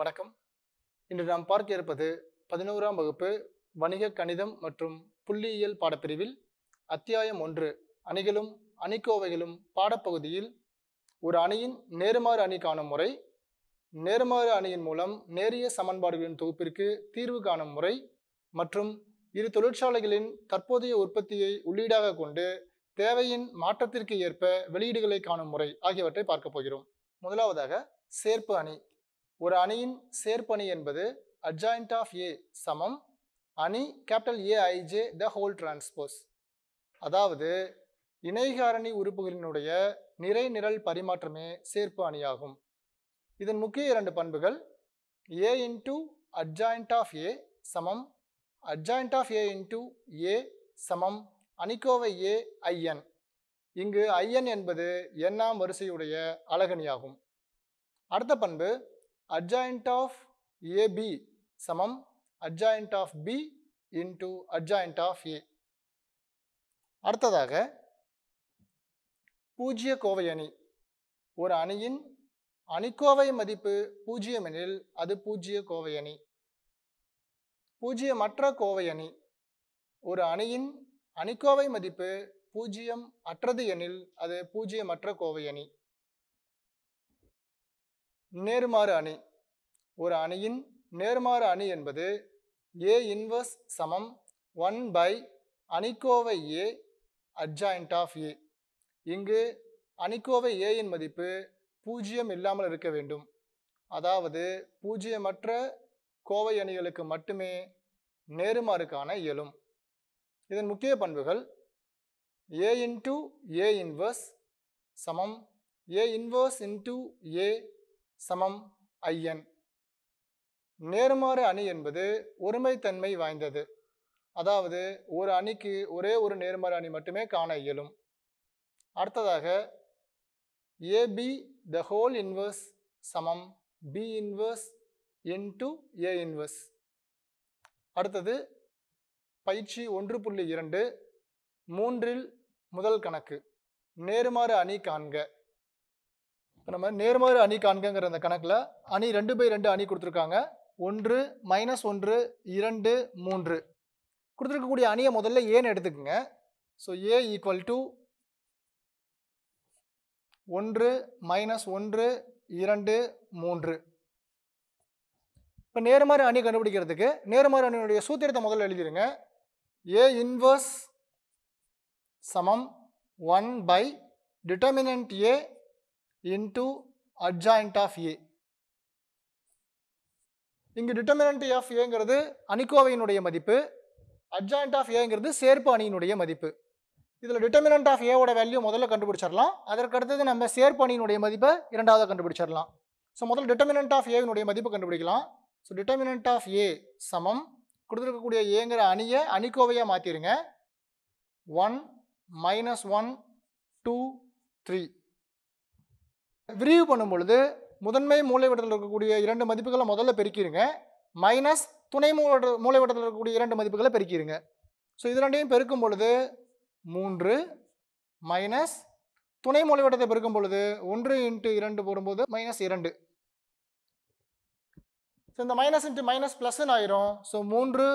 வணக்கம் இன்று நாம் பார்க்க இருப்பது பதினோராம் வகுப்பு வணிக கணிதம் மற்றும் புள்ளியியல் பாடப்பிரிவில் அத்தியாயம் ஒன்று அணிகளும் அணிக்கோவைகளும் பாடப்பகுதியில் ஒரு அணியின் நேருமாறு அணி காணும் முறை நேருமாறு அணியின் மூலம் நேரிய சமன்பாடுகளின் தொகுப்பிற்கு தீர்வு காணும் முறை மற்றும் இரு தொழிற்சாலைகளின் தற்போதைய உற்பத்தியை உள்ளீடாக கொண்டு தேவையின் மாற்றத்திற்கு ஏற்ப வெளியீடுகளை காணும் முறை ஆகியவற்றை பார்க்க போகிறோம் முதலாவதாக சேர்ப்பு அணி ஒரு அணியின் சேர்ப்பணி என்பது அட்ஜாயின்ட் ஆஃப் ஏ சமம் அணி capital A I J the whole transpose அதாவது இணைகாரணி உறுப்புகளினுடைய நிறை நிரல் பரிமாற்றமே சேர்ப்பு அணியாகும் இதன் முக்கிய இரண்டு பண்புகள் A into adjoint of A சமம் adjoint of A into A சமம் அணிக்கோவை ஏ ஐஎன் இங்கு ஐஎன் என்பது எண்ணாம் வரிசையுடைய அழகணியாகும் அடுத்த பண்பு adjoint of AB சமம் adjoint of B into adjoint of A அடுத்ததாக பூஜ்ய கோவை அணி ஒரு அணியின் அணிக்கோவை மதிப்பு பூஜ்ஜியம் எனில் அது பூஜ்ய கோவை அணி பூஜ்ஜியமற்ற கோவை அணி ஒரு அணியின் அணிக்கோவை மதிப்பு பூஜ்ஜியம் அற்றது எனில் அது பூஜ்ஜியமற்ற கோவை அணி நேர்மாறு அணி ஒரு அணியின் நேர்மாறு அணி என்பது ஏ இன்வர்ஸ் சமம் ஒன் பை அணிக்கோவை ஏ அட்ஜாயிண்ட் ஆஃப் ஏ இங்கு அணிக்கோவை ஏயின் மதிப்பு பூஜ்ஜியம் இல்லாமல் இருக்க வேண்டும் அதாவது பூஜ்ஜியமற்ற கோவை அணிகளுக்கு மட்டுமே நேருமாறு காண இயலும் இதன் முக்கிய பண்புகள் ஏ இன்டூ ஏ இன்வர்ஸ் சமம் ஏ இன்வர்ஸ் இன்டூ ஏ சமம் ஐயன் நேர்மாறு அணி என்பது ஒருமைத்தன்மை வாய்ந்தது அதாவது ஒரு அணிக்கு ஒரே ஒரு நேர்மாறு அணி மட்டுமே காண இயலும் அடுத்ததாக ஏபி த ஹோல் இன்வர்ஸ் சமம் B inverse into A inverse அடுத்தது பயிற்சி ஒன்று புள்ளி இரண்டு மூன்றில் முதல் கணக்கு நேர்மாறு அணி காண்க இப்போ நம்ம நேர்மாறு அணி காண்கங்கிற அந்த கணக்கில் அணி ரெண்டு பை ரெண்டு அணி கொடுத்துருக்காங்க ஒன்று மைனஸ் ஒன்று இரண்டு மூன்று கொடுத்துருக்கக்கூடிய அணியை முதல்ல ஏன்னு எடுத்துக்கோங்க ஸோ ஏ ஈக்குவல் டு ஒன்று மைனஸ் ஒன்று இரண்டு மூன்று இப்போ நேர்மாறு அணி கண்டுபிடிக்கிறதுக்கு நேர்மாறு அணியினுடைய சூத்திரத்தை முதல்ல எழுதிடுங்க ஏ இன்வர்ஸ் சமம் one by determinant A into adjoint of A. இங்கு determinant of ஏங்கிறது அணிக்கோவையினுடைய மதிப்பு adjoint of ஏங்கிறது சேர்ப்பு அணியினுடைய மதிப்பு இதில் determinant of A ஓட வேல்யூ முதல்ல கண்டுபிடிச்சிடலாம் அதற்கு நம்ம சேர்ப்பு அணியினுடைய மதிப்பை இரண்டாவது கண்டுபிடிச்சிடலாம் ஸோ முதல்ல determinant மதிப்பு கண்டுபிடிக்கலாம் ஸோ determinant of A சமம் கொடுத்துருக்கக்கூடிய ஏங்கிற அணியை மாற்றிடுங்க one minus one two three விரிவு பண்ணும் பொழுது முதன்மை மூளைவட்டத்தில் இருக்கக்கூடிய இரண்டு மதிப்புகளை முதல்ல பெருக்கிடுங்க மைனஸ் துணை மூல மூளைவட்டத்தில் இருக்கக்கூடிய இரண்டு மதிப்புகளை பெருக்கிடுங்க ஸோ இது ரெண்டையும் பெருக்கும் பொழுது மூன்று மைனஸ் துணை மூளைவட்டத்தை பெருக்கும் பொழுது ஒன்று இன்ட்டு இரண்டு போடும்போது மைனஸ் இரண்டு ஸோ இந்த மைனஸ் இன்ட்டு மைனஸ் ப்ளஸ்ன்னு ஆயிரும் ஸோ மூன்று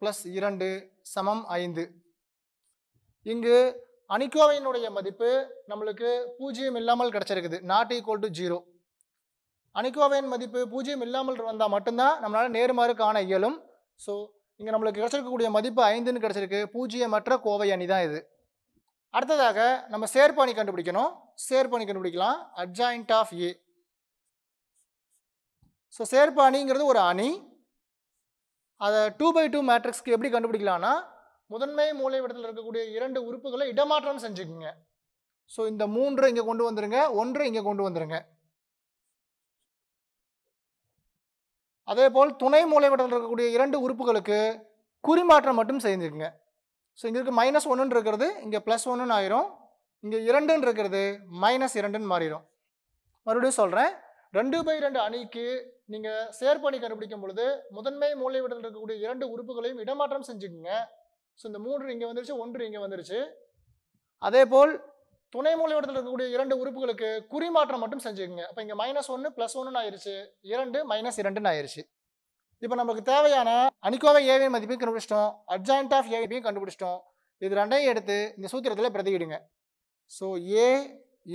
ப்ளஸ் இரண்டு சமம் ஐந்து இங்கு அணிக்கோவையினுடைய மதிப்பு நம்மளுக்கு பூஜ்ஜியம் இல்லாமல் கிடச்சிருக்குது நாட் ஈக்குவல் டு ஜீரோ அணிக்கோவையின் மதிப்பு பூஜ்ஜியம் இல்லாமல் வந்தால் மட்டும்தான் நம்மளால் நேர்மாறு காண இயலும் ஸோ இங்கே நம்மளுக்கு கிடச்சிருக்கக்கூடிய மதிப்பு ஐந்துன்னு கிடச்சிருக்கு பூஜ்ஜியமற்ற கோவை அணி தான் இது அடுத்ததாக நம்ம சேர்ப்பு அணி கண்டுபிடிக்கணும் சேர்ப்பு அணி கண்டுபிடிக்கலாம் அட்ஜாயிண்ட் ஆஃப் ஏ ஸோ சேர்ப்பு அணிங்கிறது ஒரு அணி அதை டூ பை டூ மேட்ரிக்ஸ்க்கு எப்படி கண்டுபிடிக்கலான்னா முதன்மை மூளைவிடத்தில் இருக்கக்கூடிய இரண்டு உறுப்புகளை இடமாற்றம் செஞ்சுக்குங்க ஸோ இந்த மூன்று இங்கே கொண்டு வந்துருங்க ஒன்று இங்கே கொண்டு வந்துருங்க அதே போல் துணை மூளைவிடத்தில் இருக்கக்கூடிய இரண்டு உறுப்புகளுக்கு குறிமாற்றம் மட்டும் செஞ்சுக்குங்க ஸோ இங்கே இருக்குது மைனஸ் ஒன்றுன்னு இருக்கிறது இங்கே ப்ளஸ் ஒன்றுன்னு ஆயிரும் இங்கே இரண்டுன்னு இருக்கிறது மைனஸ் இரண்டுன்னு மாறிடும் மறுபடியும் சொல்கிறேன் ரெண்டு பை ரெண்டு அணிக்கு நீங்கள் சேர்ப்பணி கண்டுபிடிக்கும் பொழுது முதன்மை மூளைவிடத்தில் இருக்கக்கூடிய இரண்டு உறுப்புகளையும் இடமாற்றம் செஞ்சுக்குங்க ஸோ இந்த மூன்று இங்கே வந்துருச்சு ஒன்று இங்கே வந்துருச்சு அதே போல் துணை மூலையோடத்தில் இருக்கக்கூடிய இரண்டு உறுப்புகளுக்கு குறிமாற்றம் மட்டும் செஞ்சுக்கோங்க அப்போ இங்கே மைனஸ் ஒன்று ப்ளஸ் ஒன்றுன்னு ஆயிடுச்சு இரண்டு மைனஸ் இரண்டுன்னு ஆயிடுச்சு இப்போ நமக்கு தேவையான அணிக்கோவை ஏவின் மதிப்பையும் கண்டுபிடிச்சிட்டோம் அட்ஜாயின்ட் ஆஃப் ஏபியும் கண்டுபிடிச்சிட்டோம் இது ரெண்டையும் எடுத்து இந்த சூத்திரத்தில் பிரதிகிடுங்க ஸோ ஏ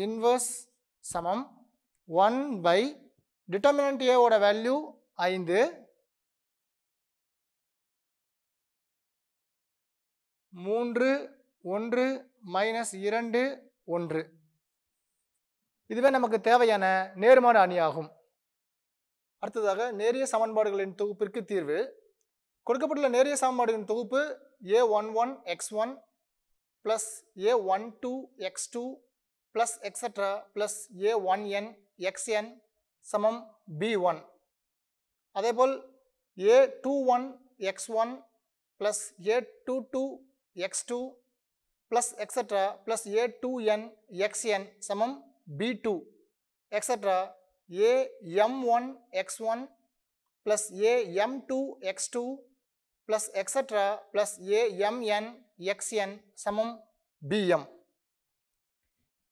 இன்வர்ஸ் சமம் ஒன் பை டிட்டர்மினன்ட் ஏவோட வேல்யூ ஐந்து மூன்று ஒன்று மைனஸ் இரண்டு ஒன்று இதுவே நமக்கு தேவையான நேர்மாறு அணியாகும் அடுத்ததாக நேரிய சமன்பாடுகளின் தொகுப்பிற்கு தீர்வு கொடுக்கப்பட்டுள்ள நேரிய சமன்பாடுகளின் தொகுப்பு A one one X one plus A one two X two plus extra plus A one N X N சமம் பி ஒன் அதேபோல் A two one X one plus A two two x2 plus etc plus a2n xn சமம் b2 etc am1 x1 plus am2 x2 plus etc plus amn xn சமம் bm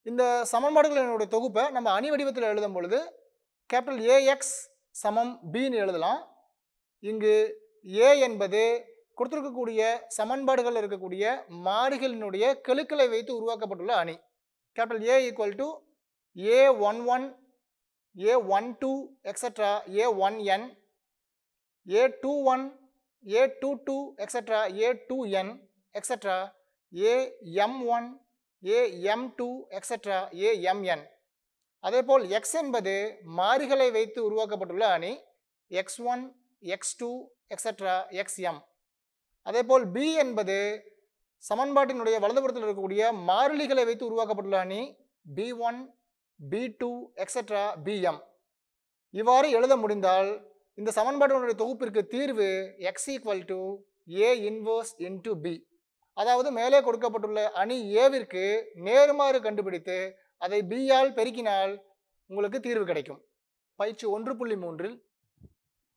இந்த சமன்பாடுகளினுடைய தொகுப்பை நம்ம அணி வடிவத்தில் எழுதும் பொழுது கேபிட்டல் ஏஎக்ஸ் சமம் பின்னு எழுதலாம் இங்கு ஏ என்பது கொடுத்துருக்கக்கூடிய சமன்பாடுகள் இருக்கக்கூடிய மாறிகளினுடைய கெழுக்களை வைத்து உருவாக்கப்பட்டுள்ள அணி capital A equal to A one one A one two extra A one N A two one A two two extra A two N extra A M one A M two extra A M N அதேபோல் X என்பது மாறிகளை வைத்து உருவாக்கப்பட்டுள்ள அணி X one X two extra X M அதே போல் B என்பது சமன்பாட்டினுடைய வலதுபுறத்தில் இருக்கக்கூடிய மாறிலிகளை வைத்து உருவாக்கப்பட்டுள்ள அணி B one B two extra B M இவ்வாறு எழுத முடிந்தால் இந்த சமன்பாட்டினுடைய தொகுப்பிற்கு தீர்வு X equal to A inverse into B அதாவது மேலே கொடுக்கப்பட்டுள்ள அணி ஏவிற்கு நேருமாறு கண்டுபிடித்து அதை பியால் பெருக்கினால் உங்களுக்கு தீர்வு கிடைக்கும் பயிற்சி ஒன்று புள்ளி மூன்றில்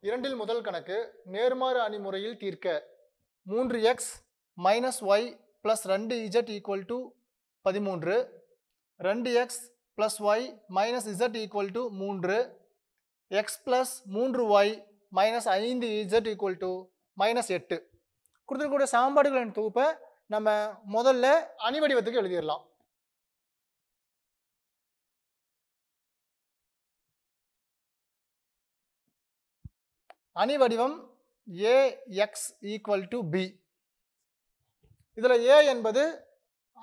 இரண்டில் முதல் கணக்கு நேர்மாறு அணி முறையில் தீர்க்க மூன்று எக்ஸ் மைனஸ் ஒய் ப்ளஸ் ரெண்டு இஜட் ஈக்குவல் டு பதிமூன்று ரெண்டு X plus Y minus Z equal to மூன்று எக்ஸ் ப்ளஸ் மூன்று ஒய் மைனஸ் ஐந்து இசட் ஈக்குவல் டு மைனஸ் எட்டு கொடுத்துருக்கூடிய சாம்பாடுகளின் தொகுப்பை நம்ம முதல்ல அணிவடிவத்துக்கு எழுதிடலாம் அணிவடிவம் ஏஎக்ஸ் ஈக்குவல் டு பி இதில் ஏ என்பது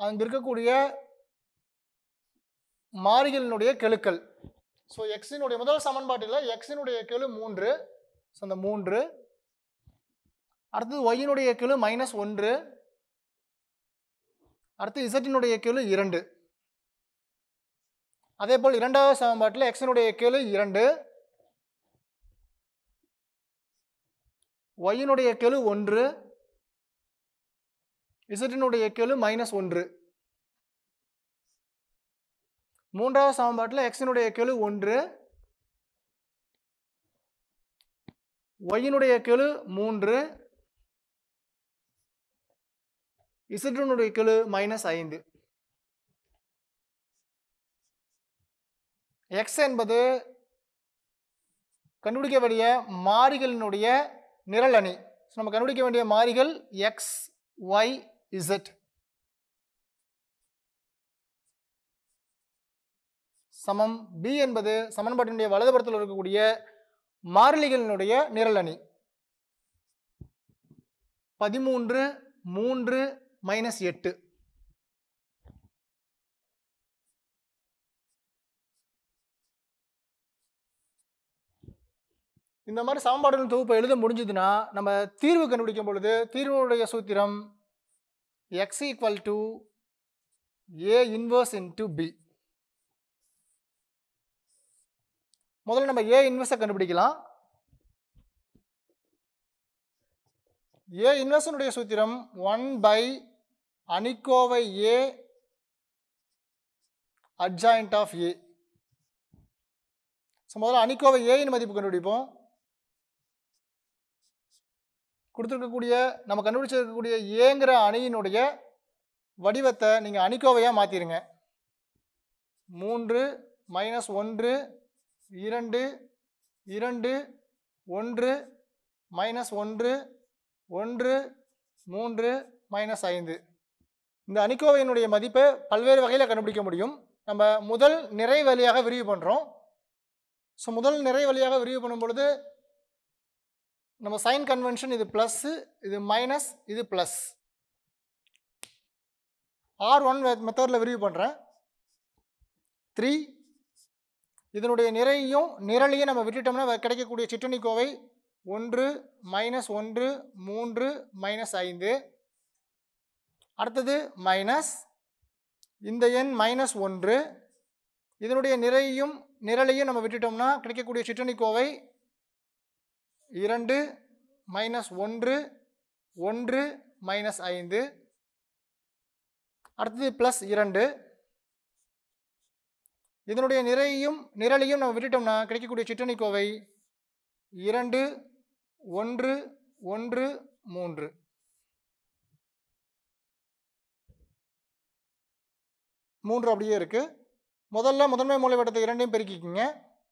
அங்கே இருக்கக்கூடிய மாறிகளினுடைய கெழுக்கள் ஸோ எக்ஸினுடைய முதல் சமன்பாட்டில் எக்ஸினுடைய கெழு மூன்று ஸோ அந்த மூன்று அடுத்தது ஒய்யினுடைய கெழு மைனஸ் ஒன்று அடுத்து இசட்டினுடைய கெழு இரண்டு அதே போல் இரண்டாவது சமன்பாட்டில் எக்ஸினுடைய கெழு இரண்டு ஒய்யினுடைய கெழு ஒன்று இசட்டினுடைய கெழு மைனஸ் ஒன்று மூன்றாவது சமன்பாட்டில் எக்ஸினுடைய கெழு ஒன்று ஒய்யினுடைய கெழு மூன்று இசட்டினுடைய கெழு மைனஸ் ஐந்து எக்ஸ் என்பது கண்டுபிடிக்க வேண்டிய மாறிகளினுடைய நிரல் அணி ஸோ நம்ம கண்டுபிடிக்க வேண்டிய மாறிகள் எக்ஸ் ஒய் இசட் சமம் பி என்பது சமன்பாட்டினுடைய வலதுபுறத்தில் இருக்கக்கூடிய மாறிலிகளினுடைய நிரல் அணி பதிமூன்று மூன்று மைனஸ் எட்டு இந்த மாதிரி சமன்பாடுகள் தொகுப்பை எழுத முடிஞ்சதுன்னா நம்ம தீர்வு கண்டுபிடிக்கும் பொழுது தீர்வுடைய சூத்திரம் X equal to A inverse into B முதல்ல நம்ம ஏ இன்வெர்ஸை கண்டுபிடிக்கலாம் ஏ இன்வெர்ஸனுடைய சூத்திரம் ஒன் பை அணிக்கோவை A adjoint of A so முதல்ல அணிக்கோவை ஏயின் மதிப்பு கண்டுபிடிப்போம் கொடுத்துருக்கக்கூடிய நம்ம கண்டுபிடிச்சிருக்கக்கூடிய ஏங்கிற அணியினுடைய வடிவத்தை நீங்கள் அணிக்கோவையாக மாற்றிடுங்க மூன்று மைனஸ் ஒன்று இரண்டு இரண்டு ஒன்று மைனஸ் ஒன்று ஒன்று மூன்று மைனஸ் ஐந்து இந்த அணிக்கோவையினுடைய மதிப்பை பல்வேறு வகையில் கண்டுபிடிக்க முடியும் நம்ம முதல் நிறை வழியாக விரிவு பண்ணுறோம் ஸோ முதல் நிறை வழியாக விரிவு பண்ணும் பொழுது நம்ம சைன் கன்வென்ஷன் இது ப்ளஸ்ஸு இது மைனஸ் இது ப்ளஸ் ஆர் ஒன் மெத்தடில் விரிவு பண்ணுறேன் த்ரீ இதனுடைய நிறையும் நிரலையும் நம்ம விட்டுட்டோம்னா கிடைக்கக்கூடிய சிற்றணிக்கோவை ஒன்று மைனஸ் ஒன்று மூன்று மைனஸ் ஐந்து அடுத்தது மைனஸ் இந்த எண் மைனஸ் ஒன்று இதனுடைய நிறையும் நிரலையும் நம்ம விட்டுட்டோம்னா கிடைக்கக்கூடிய சிற்றணிக்கோவை இரண்டு மைனஸ் ஒன்று ஒன்று மைனஸ் ஐந்து அடுத்தது ப்ளஸ் இரண்டு இதனுடைய நிறையும் நிரலையும் நம்ம விட்டுட்டோம்னா கிடைக்கக்கூடிய சிற்றணிக்கோவை இரண்டு ஒன்று ஒன்று மூன்று மூன்று அப்படியே இருக்குது முதல்ல முதன்மை மூலைவட்டத்தை இரண்டையும் பெருக்கிக்கிங்க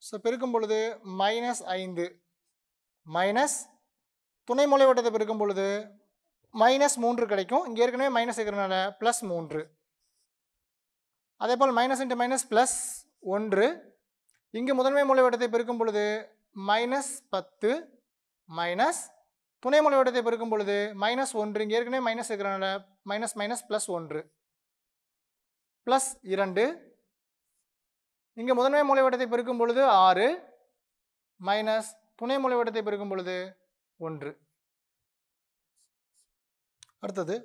ஸோ பெருக்கும் பொழுது மைனஸ் ஐந்து மைனஸ் துணை மூலை வட்டத்தை பெருக்கும் பொழுது மைனஸ் மூன்று கிடைக்கும் இங்கே ஏற்கனவே மைனஸ் இருக்கிறதுனால ப்ளஸ் மூன்று அதே போல் மைனஸ் இன்ட்டு மைனஸ் ப்ளஸ் ஒன்று இங்கு முதன்மை மூலைவட்டத்தை வட்டத்தை பெருக்கும் பொழுது மைனஸ் பத்து மைனஸ் துணை மூலை வட்டத்தை பெருக்கும் பொழுது மைனஸ் ஒன்று இங்கே ஏற்கனவே மைனஸ் இருக்கிறனால மைனஸ் மைனஸ் ப்ளஸ் ஒன்று ப்ளஸ் இரண்டு இங்கே முதன்மை மூலைவட்டத்தை வட்டத்தை பெருக்கும் பொழுது ஆறு மைனஸ் துணை மூலைவிடத்தை பெருக்கும் பொழுது ஒன்று அடுத்தது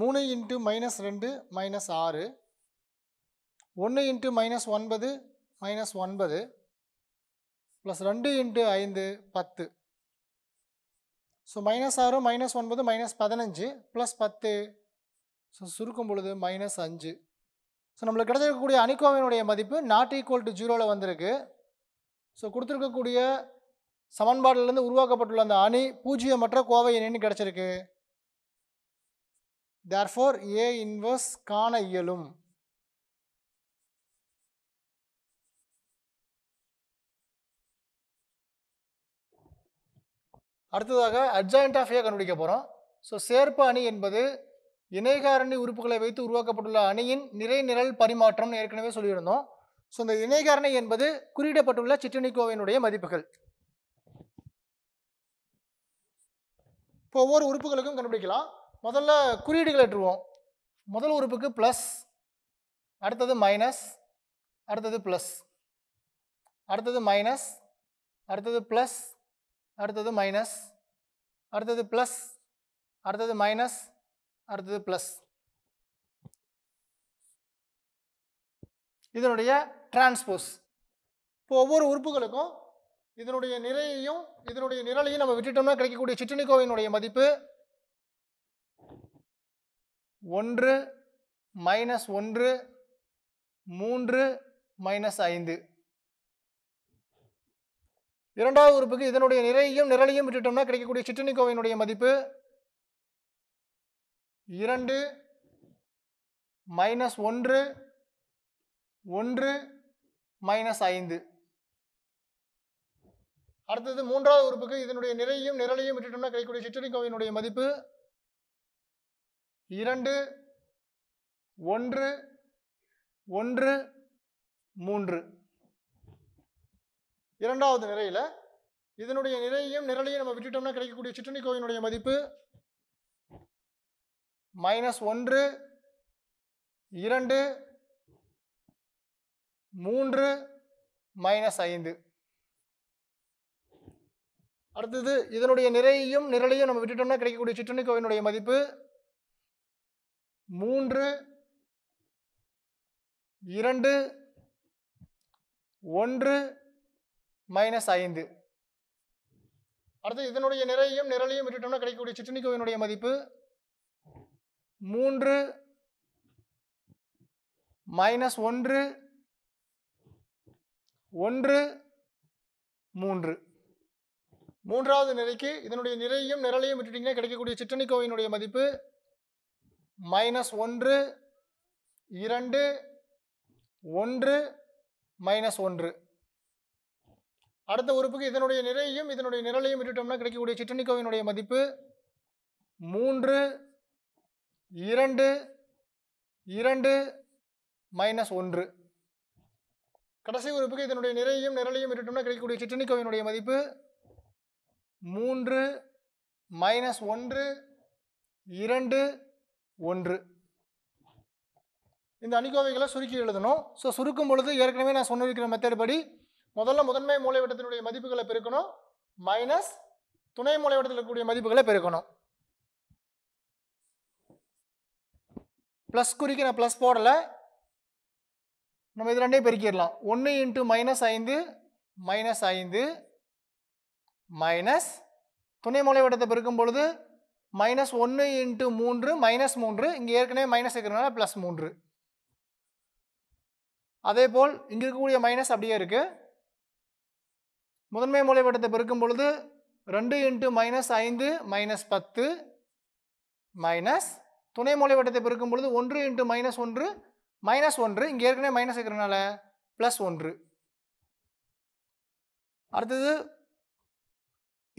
மூணு இன்ட்டு மைனஸ் ரெண்டு மைனஸ் ஆறு ஒன்று இன்ட்டு மைனஸ் ஒன்பது மைனஸ் ஒன்பது ப்ளஸ் ரெண்டு இன்ட்டு ஐந்து பத்து ஸோ மைனஸ் ஆறு மைனஸ் ஒன்பது மைனஸ் பதினஞ்சு ப்ளஸ் பத்து ஸோ சுருக்கும் பொழுது மைனஸ் அஞ்சு ஸோ நம்மளுக்கு கிடைச்சிருக்கக்கூடிய அணிக்கோவையினுடைய மதிப்பு நாட் ஈக்குவல் டு ஜீரோவில் வந்திருக்கு ஸோ கொடுத்துருக்கக்கூடிய சமன்பாட்டிலிருந்து உருவாக்கப்பட்டுள்ள அந்த அணி பூஜ்ஜியமற்ற கோவை அணின்னு கிடச்சிருக்கு தேர்ஃபோர் ஏ இன்வர்ஸ் காண இயலும் அடுத்ததாக அட்ஜாயின்ட் ஆஃப் ஏ கண்டுபிடிக்க போகிறோம் ஸோ சேர்ப்பு அணி என்பது இணைகாரணி உறுப்புகளை வைத்து உருவாக்கப்பட்டுள்ள அணியின் நிறை நிரல் பரிமாற்றம்னு ஏற்கனவே சொல்லியிருந்தோம் ஸோ இந்த இணைகாரணி என்பது குறியிடப்பட்டுள்ள சிற்றணிக்கோவையினுடைய மதிப்புகள் இப்போ ஒவ்வொரு உறுப்புகளுக்கும் கண்டுபிடிக்கலாம் முதல்ல குறியீடுகள் எட்டுருவோம் முதல் உறுப்புக்கு ப்ளஸ் அடுத்தது மைனஸ் அடுத்தது ப்ளஸ் அடுத்தது மைனஸ் அடுத்தது ப்ளஸ் அடுத்தது மைனஸ் அடுத்தது ப்ளஸ் அடுத்தது மைனஸ் அடுத்தது ப்ளஸ் இதனுடைய டிரான்ஸ்போஸ் இப்போ ஒவ்வொரு உறுப்புகளுக்கும் இதனுடைய நிறையையும் இதனுடைய நிரலையும் நம்ம விட்டுட்டோம்னா கிடைக்கக்கூடிய கோவையினுடைய மதிப்பு ஒன்று மைனஸ் ஒன்று மூன்று மைனஸ் ஐந்து இரண்டாவது உறுப்புக்கு இதனுடைய நிறையையும் நிரலையும் விட்டுட்டோம்னா கிடைக்கக்கூடிய சிற்றணிக்கோவையினுடைய மதிப்பு இரண்டு மைனஸ் ஒன்று ஒன்று மைனஸ் ஐந்து அடுத்தது மூன்றாவது உறுப்புக்கு இதனுடைய நிறையும் நிரலையும் விட்டுட்டோம்னா கிடைக்கக்கூடிய சிற்றறிக்கோவையினுடைய மதிப்பு இரண்டு ஒன்று ஒன்று மூன்று இரண்டாவது நிறையில் இதனுடைய நிறையும் நிரலையும் நம்ம விட்டுட்டோம்னா கிடைக்கக்கூடிய சிற்றணிக்கோவினுடைய மதிப்பு மைனஸ் ஒன்று இரண்டு மூன்று மைனஸ் ஐந்து அடுத்தது இதனுடைய நிறையையும் நிரலையும் நம்ம விட்டுட்டோம்னா கிடைக்கக்கூடிய சிற்றுணி கோவினுடைய மதிப்பு மூன்று இரண்டு ஒன்று மைனஸ் ஐந்து அடுத்து இதனுடைய நிறையையும் நிரலையும் விட்டுட்டோம்னா கிடைக்கக்கூடிய சிற்றுணி கோவினுடைய மதிப்பு மூன்று மைனஸ் ஒன்று ஒன்று மூன்று மூன்றாவது நிலைக்கு இதனுடைய நிறையும் நிரலையும் விட்டுட்டிங்கன்னா கிடைக்கக்கூடிய கோவையினுடைய மதிப்பு மைனஸ் ஒன்று இரண்டு ஒன்று மைனஸ் ஒன்று அடுத்த உறுப்புக்கு இதனுடைய நிறையையும் இதனுடைய நிரலையும் விட்டுட்டோம்னா கிடைக்கக்கூடிய சிற்றணிக்கோவினுடைய மதிப்பு மூன்று இரண்டு இரண்டு மைனஸ் ஒன்று கடைசி உறுப்புக்கு இதனுடைய நிறையையும் நிரலையும் விட்டுட்டோம்னா கிடைக்கக்கூடிய சிற்றணிக்கோவினுடைய மதிப்பு மூன்று மைனஸ் ஒன்று இரண்டு ஒன்று இந்த அணிகோவைகளை சுருக்கி எழுதணும் ஸோ சுருக்கும் பொழுது ஏற்கனவே நான் சொன்னிருக்கிற மெத்தட் படி முதல்ல முதன்மை மூலைவிட்டத்தினுடைய மதிப்புகளை பெருக்கணும் மைனஸ் துணை மூலைவிட்டத்தில் இருக்கக்கூடிய மதிப்புகளை பெருக்கணும் ப்ளஸ் குறிக்க நான் ப்ளஸ் போடலை நம்ம இது ரெண்டையும் பெருக்கிடலாம் ஒன்று இன்ட்டு மைனஸ் ஐந்து மைனஸ் ஐந்து மைனஸ் துணை மூலை வட்டத்தை பெருக்கும் பொழுது மைனஸ் ஒன்று இன்ட்டு மூன்று மைனஸ் மூன்று இங்கே ஏற்கனவே மைனஸ் இருக்கிறதுனால ப்ளஸ் மூன்று அதே போல் இங்கே இருக்கக்கூடிய மைனஸ் அப்படியே இருக்குது முதன்மை மூலை வட்டத்தை பெருக்கும் பொழுது ரெண்டு இன்ட்டு மைனஸ் ஐந்து மைனஸ் பத்து மைனஸ் துணை மூலை வட்டத்தை பெருக்கும் பொழுது ஒன்று இன்ட்டு மைனஸ் ஒன்று மைனஸ் ஒன்று இங்கே ஏற்கனவே மைனஸ் இருக்கிறனால ப்ளஸ் ஒன்று அடுத்தது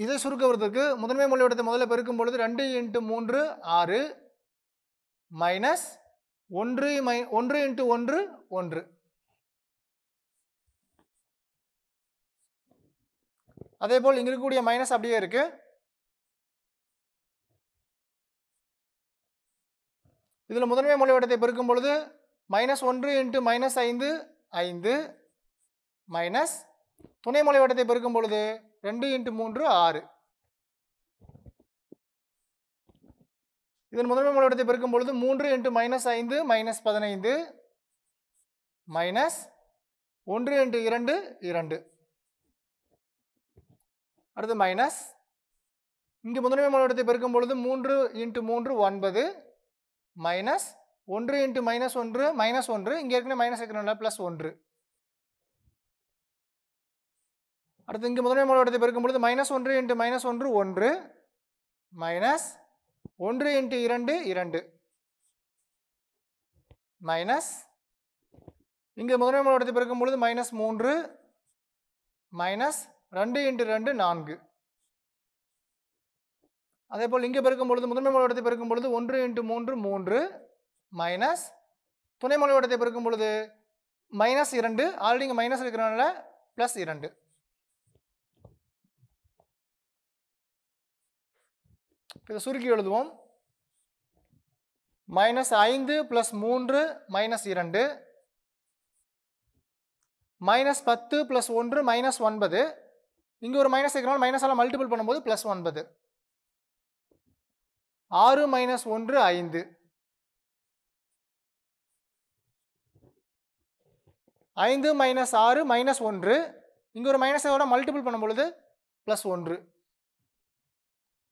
இதை சுருக்கவரத்துக்கு முதன்மை மொழியோடத்தை முதல்ல பெருக்கும் பொழுது ரெண்டு இன்ட்டு மூன்று ஆறு மைனஸ் ஒன்று மை ஒன்று இன்ட்டு ஒன்று ஒன்று அதே போல் இங்கே இருக்கக்கூடிய மைனஸ் அப்படியே இருக்கு இதில் முதன்மை மொழிவட்டத்தை பெருக்கும் பொழுது மைனஸ் ஒன்று இன்ட்டு மைனஸ் ஐந்து ஐந்து மைனஸ் துணை வட்டத்தை பெருக்கும் பொழுது ரெண்டு இன்ட்டு மூன்று ஆறு இதன் முதன்மை மூலத்தை பெருக்கும் பொழுது மூன்று இன்ட்டு மைனஸ் ஐந்து மைனஸ் பதினைந்து மைனஸ் ஒன்று இன்ட்டு இரண்டு இரண்டு அடுத்து மைனஸ் இங்கு முதன்மை மூலத்தை பெருக்கும் பொழுது மூன்று இன்ட்டு மூன்று ஒன்பது மைனஸ் ஒன்று இன்ட்டு மைனஸ் ஒன்று மைனஸ் ஒன்று இங்கே ஏற்கனவே மைனஸ் இருக்கிறனால ப்ளஸ் ஒன்று அடுத்து இங்கே முதன்மை மூல இடத்தை பெருக்கும் பொழுது மைனஸ் ஒன்று இன்ட்டு மைனஸ் ஒன்று ஒன்று மைனஸ் ஒன்று இன்ட்டு இரண்டு இரண்டு மைனஸ் இங்கே முதன்மை மூல இடத்தை பெருக்கும் பொழுது மைனஸ் மூன்று மைனஸ் ரெண்டு இன்ட்டு ரெண்டு நான்கு அதே போல் இங்கே பெருக்கும் பொழுது முதன்மை மூல இடத்தை பெருக்கும் பொழுது ஒன்று இன்ட்டு மூன்று மூன்று மைனஸ் துணை மூல இடத்தை பெருக்கும் பொழுது மைனஸ் இரண்டு ஆல்ரெடி இங்கே மைனஸ் இருக்கிறனால ப்ளஸ் இரண்டு இப்போ இதை சுருக்கி எழுதுவோம் மைனஸ் ஐந்து ப்ளஸ் மூன்று மைனஸ் இரண்டு மைனஸ் பத்து ப்ளஸ் ஒன்று மைனஸ் ஒன்பது இங்கே ஒரு மைனஸ் இருக்கிறனால மைனஸால் மல்டிபிள் பண்ணும்போது ப்ளஸ் ஒன்பது ஆறு மைனஸ் ஒன்று ஐந்து ஐந்து மைனஸ் ஆறு மைனஸ் ஒன்று இங்கே ஒரு மைனஸோட மல்டிபிள் பண்ணும்பொழுது ப்ளஸ் ஒன்று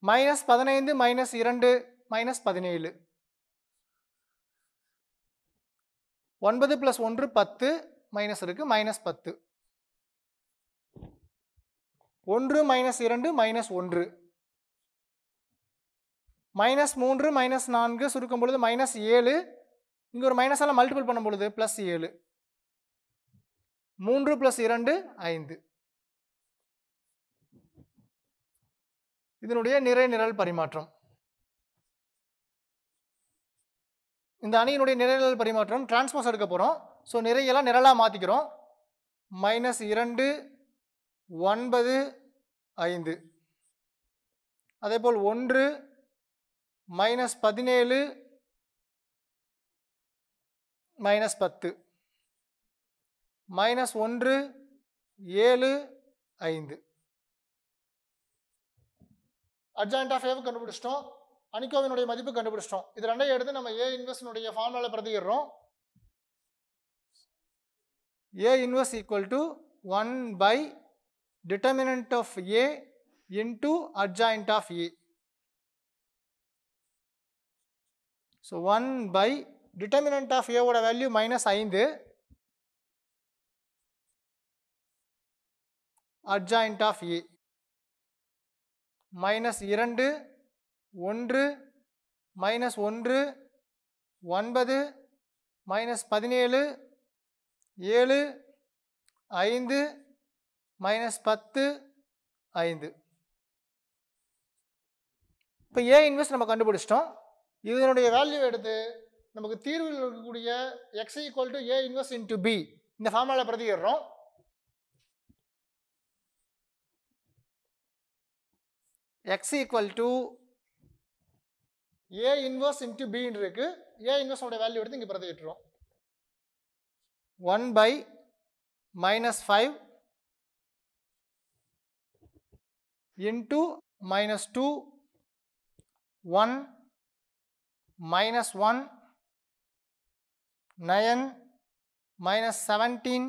மைனஸ் பதினைந்து மைனஸ் இரண்டு மைனஸ் பதினேழு ஒன்பது ப்ளஸ் ஒன்று பத்து மைனஸ் இருக்குது மைனஸ் பத்து ஒன்று மைனஸ் இரண்டு மைனஸ் ஒன்று மைனஸ் மூன்று மைனஸ் நான்கு சுருக்கும் பொழுது மைனஸ் ஏழு இங்கே ஒரு மைனஸால் மல்டிபிள் பண்ணும் பொழுது ப்ளஸ் ஏழு மூன்று ப்ளஸ் இரண்டு ஐந்து இதனுடைய நிறை நிரல் பரிமாற்றம் இந்த அணியினுடைய நிரல் பரிமாற்றம் டிரான்ஸ்போஸ் எடுக்க போகிறோம் ஸோ நிறையெல்லாம் நிரலாக மாற்றிக்கிறோம் மைனஸ் இரண்டு ஒன்பது ஐந்து அதே போல் ஒன்று மைனஸ் பதினேழு மைனஸ் பத்து மைனஸ் ஒன்று ஏழு ஐந்து அட்ஜாயிண்ட் ஆஃப் ஏவை கண்டுபிடிச்சிட்டோம் அணிக்கோவினுடைய மதிப்பு கண்டுபிடிச்சிட்டோம் இது ரெண்டையும் எடுத்து நம்ம ஏ இன்வெஸ்டினுடைய ஃபார்முலாவில் பிரதிக்கிறோம் ஏ இன்வெஸ்ட் equal to one by determinant of A into adjoint of A so one by determinant of ஏவோட வேல்யூ மைனஸ் ஐந்து அட்ஜாயின்ட் ஆஃப் ஏ மைனஸ் இரண்டு ஒன்று மைனஸ் ஒன்று ஒன்பது மைனஸ் பதினேழு ஏழு ஐந்து மைனஸ் பத்து ஐந்து இப்போ ஏ இன்வெஸ்ட் நம்ம கண்டுபிடிச்சிட்டோம் இதனுடைய வேல்யூ எடுத்து நமக்கு தீர்வில் இருக்கக்கூடிய எக்ஸ் ஈக்குவல் டு ஏ இன்வெஸ்ட் இன்ட்டு பி இந்த ஃபார்முலா பிரதிகிறோம் x equal to A inverse into B இருக்கு A inverse உடைய value எடுத்து இங்கு பிரதியிட்டுரும் 1 by minus 5 into minus 2 1 minus 1 9 minus 17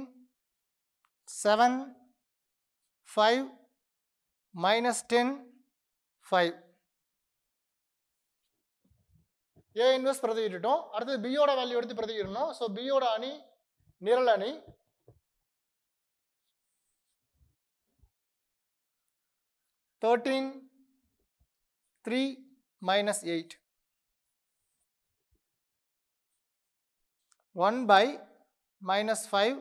7 5 minus 10 five A இன்வெஸ்ட் பிரதியிட்டோம் அடுத்தது பியோட வேல்யூ எடுத்து so ஸோ பியோட அணி நிரல் அணி thirteen three minus eight one by minus five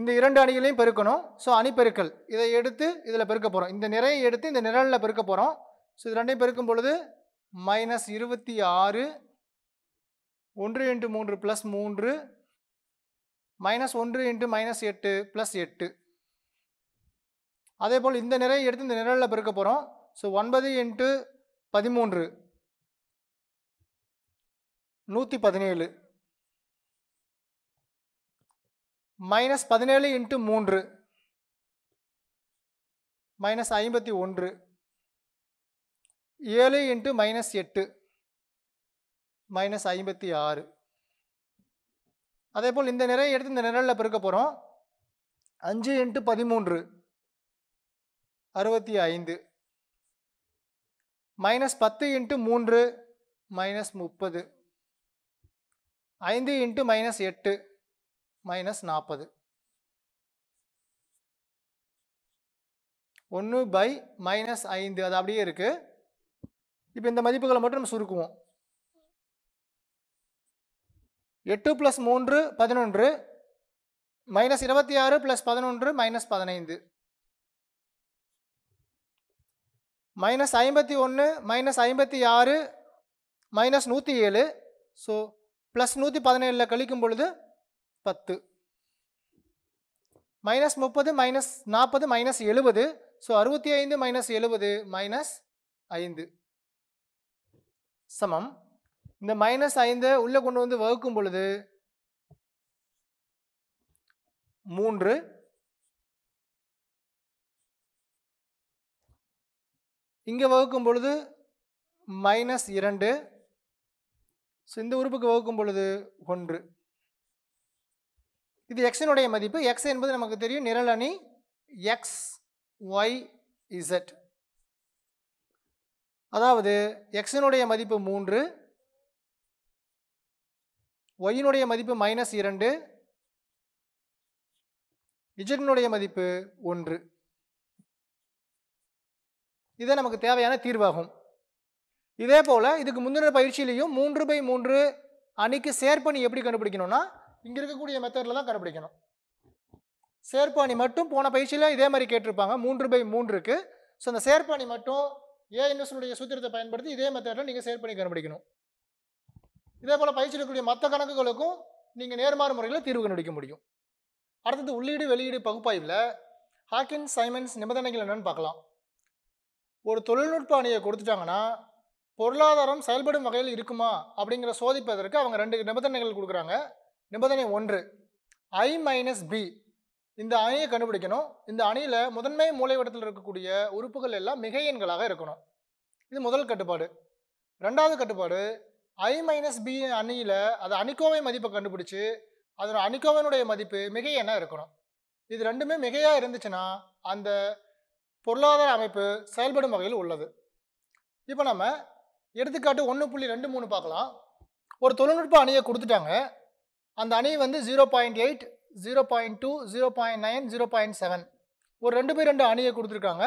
இந்த இரண்டு அணிகளையும் பெருக்கணும் ஸோ அணிப்பெருக்கல் இதை எடுத்து இதில் பெருக்க போகிறோம் இந்த நிறையை எடுத்து இந்த நிரலில் பெருக்க போகிறோம் ஸோ இது ரெண்டையும் பெருக்கும் பொழுது மைனஸ் இருபத்தி ஆறு ஒன்று இன்ட்டு மூன்று ப்ளஸ் மூன்று மைனஸ் ஒன்று இன்ட்டு மைனஸ் எட்டு ப்ளஸ் எட்டு அதே போல் இந்த நிறையை எடுத்து இந்த நிழலில் பெருக்க போகிறோம் ஸோ ஒன்பது இன்ட்டு பதிமூன்று நூற்றி பதினேழு மைனஸ் பதினேழு இன்ட்டு மூன்று மைனஸ் ஐம்பத்தி ஒன்று ஏழு இன்ட்டு மைனஸ் எட்டு மைனஸ் ஐம்பத்தி ஆறு அதே போல் இந்த நிறைய எடுத்து இந்த நிரலில் பெருக்க போகிறோம் அஞ்சு இன்ட்டு பதிமூன்று அறுபத்தி ஐந்து மைனஸ் பத்து இன்ட்டு மூன்று மைனஸ் முப்பது ஐந்து இன்ட்டு மைனஸ் எட்டு மைனஸ் நாற்பது ஒன்று பை மைனஸ் ஐந்து அது அப்படியே இருக்குது இப்போ இந்த மதிப்புகளை மட்டும் நம்ம சுருக்குவோம் எட்டு ப்ளஸ் மூன்று பதினொன்று மைனஸ் இருபத்தி ஆறு ப்ளஸ் பதினொன்று மைனஸ் பதினைந்து மைனஸ் ஐம்பத்தி ஒன்று மைனஸ் ஐம்பத்தி ஆறு மைனஸ் நூற்றி ஏழு ஸோ ப்ளஸ் நூற்றி பதினேழில் கழிக்கும் பொழுது பத்து மைனஸ் முப்பது மைனஸ் நாற்பது மைனஸ் எழுபது ஸோ அறுபத்தி ஐந்து மைனஸ் எழுபது மைனஸ் ஐந்து சமம் இந்த மைனஸ் ஐந்தை உள்ளே கொண்டு வந்து வகுக்கும் பொழுது மூன்று இங்கே வகுக்கும் பொழுது மைனஸ் இரண்டு ஸோ இந்த உறுப்புக்கு வகுக்கும் பொழுது ஒன்று இது எக்ஸினுடைய மதிப்பு எக்ஸ் என்பது நமக்கு தெரியும் நிரல் அணி எக்ஸ் ஒய் இசட் அதாவது எக்ஸினுடைய மதிப்பு மூன்று ஒய்யினுடைய மதிப்பு மைனஸ் இரண்டு இஜட்டினுடைய மதிப்பு ஒன்று இதை நமக்கு தேவையான தீர்வாகும் இதே போல் இதுக்கு முந்தின பயிற்சியிலையும் மூன்று பை மூன்று அணிக்கு சேர்ப்பணி எப்படி கண்டுபிடிக்கணும்னா இங்கே இருக்கக்கூடிய மெத்தடில் தான் கடைபிடிக்கணும் சேர்ப்பாணி மட்டும் போன பயிற்சியில் இதே மாதிரி கேட்டிருப்பாங்க மூன்று பை மூன்று இருக்குது ஸோ அந்த சேர்ப்பாணி மட்டும் ஏ சூத்திரத்தை பயன்படுத்தி இதே மெத்தடில் நீங்கள் சேர்ப்பணி கண்டுபிடிக்கணும் இதே போல் பயிற்சி இருக்கக்கூடிய மற்ற கணக்குகளுக்கும் நீங்கள் நேர்மாறு முறையில் தீர்வு கண்டுபிடிக்க முடியும் அடுத்தது உள்ளீடு வெளியீடு பகுப்பாய்வில் ஹாக்கின் சைமன்ஸ் நிபந்தனைகள் என்னென்னு பார்க்கலாம் ஒரு தொழில்நுட்ப அணியை கொடுத்துட்டாங்கன்னா பொருளாதாரம் செயல்படும் வகையில் இருக்குமா அப்படிங்கிற சோதிப்பதற்கு அவங்க ரெண்டு நிபந்தனைகள் கொடுக்குறாங்க நிபந்தனை ஒன்று ஐ மைனஸ் பி இந்த அணியை கண்டுபிடிக்கணும் இந்த அணியில் முதன்மை மூலைவட்டத்தில் இருக்கக்கூடிய உறுப்புகள் எல்லாம் மிக எண்களாக இருக்கணும் இது முதல் கட்டுப்பாடு ரெண்டாவது கட்டுப்பாடு ஐ மைனஸ் பி அணியில் அது அணிக்கோவை மதிப்பை கண்டுபிடிச்சி அதோட அணிக்கோவனுடைய மதிப்பு மிக எண்ணாக இருக்கணும் இது ரெண்டுமே மிகையாக இருந்துச்சுன்னா அந்த பொருளாதார அமைப்பு செயல்படும் வகையில் உள்ளது இப்போ நம்ம எடுத்துக்காட்டு ஒன்று புள்ளி ரெண்டு மூணு பார்க்கலாம் ஒரு தொழில்நுட்ப அணியை கொடுத்துட்டாங்க அந்த அணி வந்து zero point eight zero point two zero point nine zero point seven ஒரு ரெண்டு பேர் ரெண்டு அணியை கொடுத்துருக்காங்க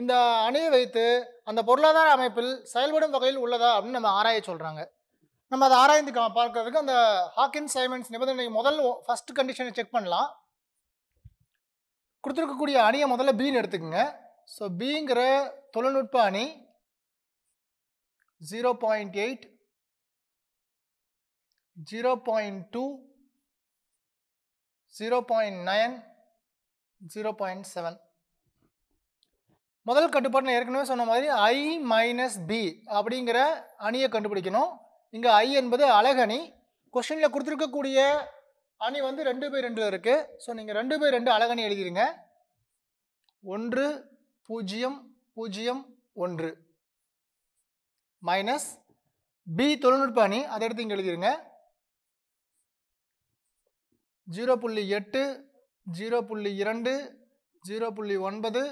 இந்த அணியை வைத்து அந்த பொருளாதார அமைப்பில் செயல்படும் வகையில் உள்ளதா அப்படின்னு நம்ம ஆராய சொல்கிறாங்க நம்ம அதை ஆராய்ந்து பார்க்கறதுக்கு அந்த ஹாக்கின் சைமன்ஸ் நிபந்தனை முதல் ஃபஸ்ட் கண்டிஷனை செக் பண்ணலாம் கொடுத்துருக்கக்கூடிய அணியை முதல்ல பீன் எடுத்துக்கோங்க ஸோ பீங்கிற தொழில்நுட்ப அணி ஜீரோ பாயிண்ட் எயிட் 0 0.2, 0 0.9, 0 0.7. முதல் கட்டுப்பாட்டில் ஏற்கனவே சொன்ன மாதிரி ஐ மைனஸ் பி அப்படிங்கிற அணியை கண்டுபிடிக்கணும் இங்கே ஐ என்பது அழகணி கொஸ்டினில் கொடுத்துருக்கக்கூடிய அணி வந்து ரெண்டு பை ரெண்டு இருக்குது ஸோ நீங்கள் ரெண்டு பை ரெண்டு அழகணி எழுதிடுங்க ஒன்று பூஜ்ஜியம் பூஜ்ஜியம் ஒன்று மைனஸ் பி தொழில்நுட்ப அணி அதை எடுத்து இங்கே எழுதிடுங்க ஜீரோ புள்ளி எட்டு ஜீரோ புள்ளி இரண்டு ஜீரோ புள்ளி ஒன்பது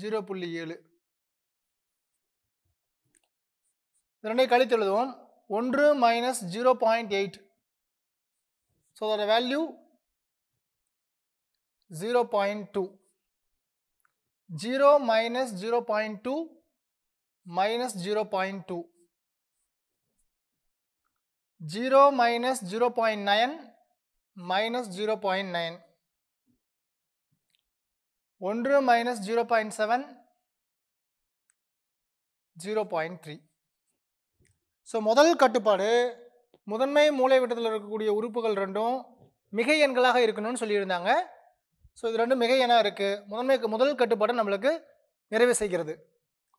ஜீரோ புள்ளி ஏழு இரண்டை கழித்து எழுதுவோம் ஒன்று minus zero point eight so அதோட value zero point two zero minus zero point two minus zero point two zero minus zero point nine minus zero point nine ஒன்று minus zero point seven zero point three so முதல் கட்டுப்பாடு முதன்மை மூளைவிட்டத்தில் இருக்கக்கூடிய உறுப்புகள் ரெண்டும் மிகை எண்களாக இருக்கணும்னு சொல்லியிருந்தாங்க ஸோ இது ரெண்டும் மிகை எண்ணாக இருக்குது முதன்மைக்கு முதல் கட்டுப்பாடு நம்மளுக்கு நிறைவு செய்கிறது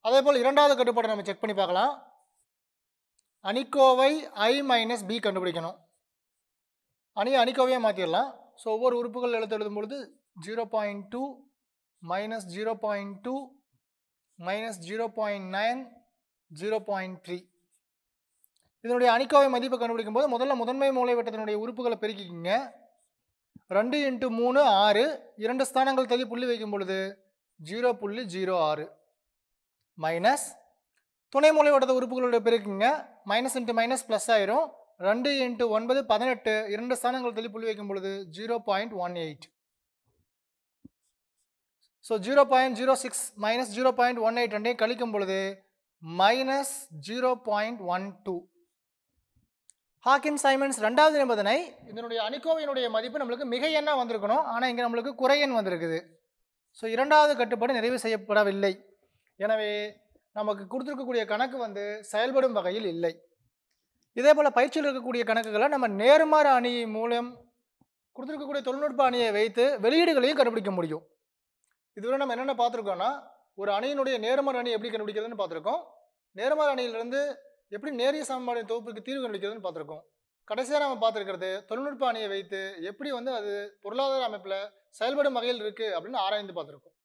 அதே போல் இரண்டாவது கட்டுப்பாடை நம்ம செக் பண்ணி பார்க்கலாம் அனிக்கோவை ஐ மைனஸ் பி கண்டுபிடிக்கணும் அணியை அணிக்கோவையே மாற்றிடலாம் ஸோ ஒவ்வொரு உறுப்புகள் எழுத்து எழுதும்பொழுது zero point two minus zero point two minus zero point nine zero point three இதனுடைய அணிக்கோவை மதிப்பை கண்டுபிடிக்கும் போது முதல்ல முதன்மை மூலைவட்டத்தினுடைய உறுப்புகளை பெருக்கிக்கிங்க ரெண்டு இன்ட்டு மூணு ஆறு இரண்டு ஸ்தானங்கள் தள்ளி புள்ளி வைக்கும் பொழுது ஜீரோ புள்ளி ஜீரோ ஆறு மைனஸ் துணை மூலைவட்டத்தை உறுப்புகளோட பெருக்கிங்க மைனஸ் இன்ட்டு மைனஸ் ப்ளஸ் ஆயிரும் ரெண்டு இன்ட்டு ஒன்பது பதினெட்டு இரண்டு ஸ்தானங்கள் தள்ளி புள்ளி வைக்கும் பொழுது zero point one eight so zero point zero six minus zero point one eight ரெண்டையும் கழிக்கும் பொழுது minus zero point one two Hawkins Simons ரெண்டாவது நிபந்தனை இதனுடைய அணிக்கோவையினுடைய மதிப்பு நம்மளுக்கு மிக என்ன வந்திருக்கணும் ஆனால் இங்கே நம்மளுக்கு குறையன் வந்திருக்குது ஸோ இரண்டாவது கட்டுப்பாடு நிறைவு செய்யப்படவில்லை எனவே நமக்கு கொடுத்துருக்கக்கூடிய கணக்கு வந்து செயல்படும் வகையில் இல்லை இதே போல் பயிற்சியில் இருக்கக்கூடிய கணக்குகளை நம்ம நேர்மாறு அணி மூலம் கொடுத்துருக்கக்கூடிய தொழில்நுட்ப அணியை வைத்து வெளியீடுகளையும் கண்டுபிடிக்க முடியும் இதுவரை நம்ம என்னென்ன பார்த்துருக்கோம்னா ஒரு அணியினுடைய நேர்மாறு அணி எப்படி கண்டுபிடிக்கிறதுன்னு பார்த்துருக்கோம் நேர்மாறு அணியிலிருந்து எப்படி நேரிய சமன்பாடு தொகுப்புக்கு தீர்வு கண்டுபிடிக்கிறதுன்னு பார்த்துருக்கோம் கடைசியாக நம்ம பார்த்துருக்கிறது தொழில்நுட்ப அணியை வைத்து எப்படி வந்து அது பொருளாதார அமைப்பில் செயல்படும் வகையில் இருக்குது அப்படின்னு ஆராய்ந்து பார்த்துருக்கோம்